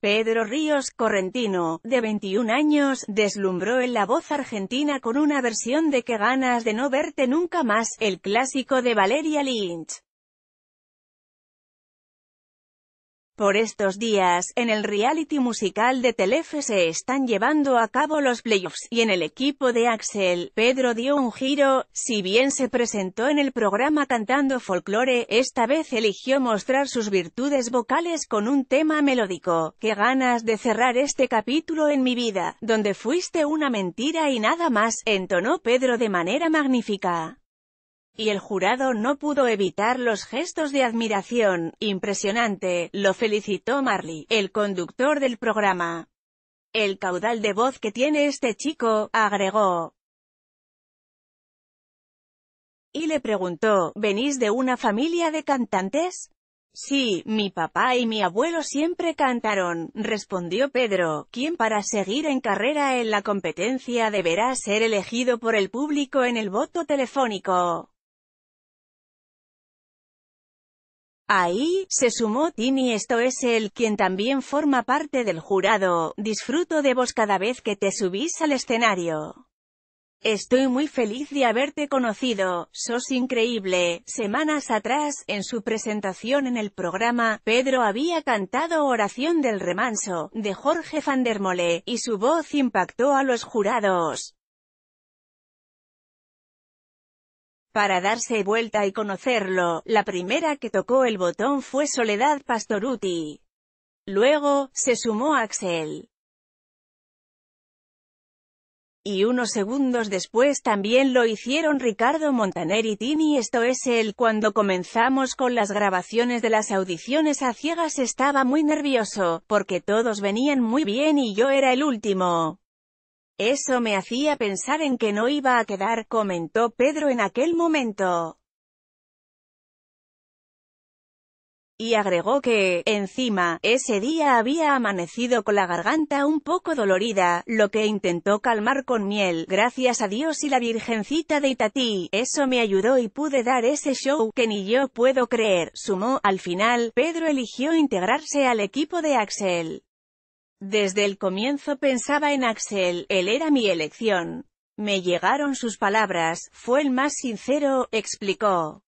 Pedro Ríos, correntino, de 21 años, deslumbró en La Voz Argentina con una versión de Que ganas de no verte nunca más, el clásico de Valeria Lynch. Por estos días, en el reality musical de Telefe se están llevando a cabo los playoffs, y en el equipo de Axel, Pedro dio un giro, si bien se presentó en el programa cantando folclore, esta vez eligió mostrar sus virtudes vocales con un tema melódico. Qué ganas de cerrar este capítulo en mi vida, donde fuiste una mentira y nada más, entonó Pedro de manera magnífica y el jurado no pudo evitar los gestos de admiración, impresionante, lo felicitó Marley, el conductor del programa. El caudal de voz que tiene este chico, agregó. Y le preguntó, ¿venís de una familia de cantantes? Sí, mi papá y mi abuelo siempre cantaron, respondió Pedro, quien para seguir en carrera en la competencia deberá ser elegido por el público en el voto telefónico. Ahí, se sumó Tini esto es él quien también forma parte del jurado, disfruto de vos cada vez que te subís al escenario. Estoy muy feliz de haberte conocido, sos increíble. Semanas atrás, en su presentación en el programa, Pedro había cantado Oración del Remanso, de Jorge Fandermole, y su voz impactó a los jurados. Para darse vuelta y conocerlo, la primera que tocó el botón fue Soledad Pastoruti. Luego, se sumó Axel. Y unos segundos después también lo hicieron Ricardo Montaner y Tini esto es él. Cuando comenzamos con las grabaciones de las audiciones a ciegas estaba muy nervioso, porque todos venían muy bien y yo era el último. Eso me hacía pensar en que no iba a quedar, comentó Pedro en aquel momento. y agregó que, encima, ese día había amanecido con la garganta un poco dolorida, lo que intentó calmar con miel, gracias a Dios y la Virgencita de Itatí, eso me ayudó y pude dar ese show, que ni yo puedo creer, sumó, al final, Pedro eligió integrarse al equipo de Axel. Desde el comienzo pensaba en Axel, él era mi elección. Me llegaron sus palabras, fue el más sincero, explicó.